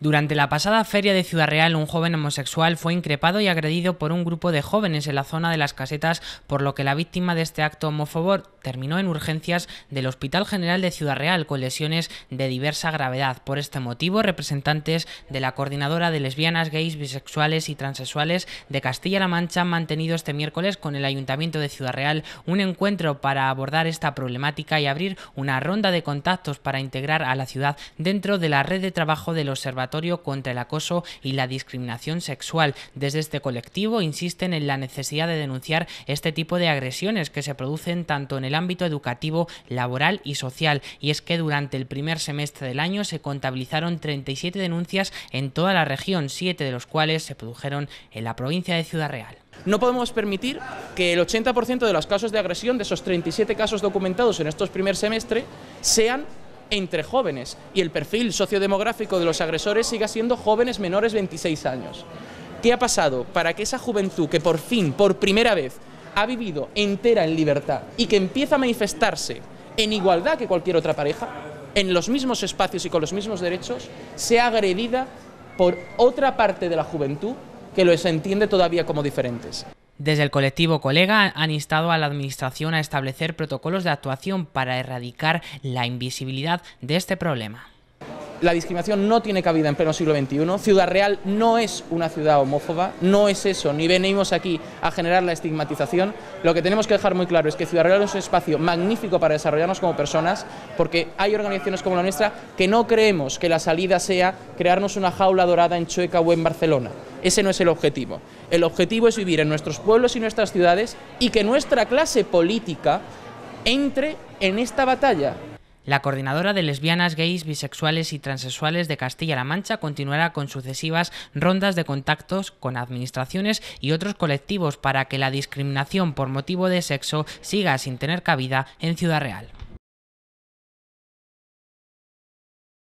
Durante la pasada feria de Ciudad Real, un joven homosexual fue increpado y agredido por un grupo de jóvenes en la zona de las casetas, por lo que la víctima de este acto homófobo terminó en urgencias del Hospital General de Ciudad Real con lesiones de diversa gravedad. Por este motivo, representantes de la Coordinadora de Lesbianas, Gays, Bisexuales y Transsexuales de Castilla-La Mancha han mantenido este miércoles con el Ayuntamiento de Ciudad Real un encuentro para abordar esta problemática y abrir una ronda de contactos para integrar a la ciudad dentro de la red de trabajo del Observatorio contra el Acoso y la Discriminación Sexual. Desde este colectivo insisten en la necesidad de denunciar este tipo de agresiones que se producen tanto en el ámbito educativo, laboral y social. Y es que durante el primer semestre del año se contabilizaron 37 denuncias en toda la región, 7 de los cuales se produjeron en la provincia de Ciudad Real. No podemos permitir que el 80% de los casos de agresión, de esos 37 casos documentados en estos primer semestre, sean entre jóvenes y el perfil sociodemográfico de los agresores siga siendo jóvenes menores de 26 años. ¿Qué ha pasado para que esa juventud que por fin, por primera vez, ha vivido entera en libertad y que empieza a manifestarse en igualdad que cualquier otra pareja, en los mismos espacios y con los mismos derechos, sea agredida por otra parte de la juventud que los entiende todavía como diferentes? Desde el colectivo Colega han instado a la Administración a establecer protocolos de actuación para erradicar la invisibilidad de este problema. La discriminación no tiene cabida en pleno siglo XXI. Ciudad Real no es una ciudad homófoba, no es eso, ni venimos aquí a generar la estigmatización. Lo que tenemos que dejar muy claro es que Ciudad Real es un espacio magnífico para desarrollarnos como personas, porque hay organizaciones como la nuestra que no creemos que la salida sea crearnos una jaula dorada en Chueca o en Barcelona. Ese no es el objetivo. El objetivo es vivir en nuestros pueblos y nuestras ciudades y que nuestra clase política entre en esta batalla la coordinadora de lesbianas, gays, bisexuales y transexuales de Castilla-La Mancha continuará con sucesivas rondas de contactos con administraciones y otros colectivos para que la discriminación por motivo de sexo siga sin tener cabida en Ciudad Real.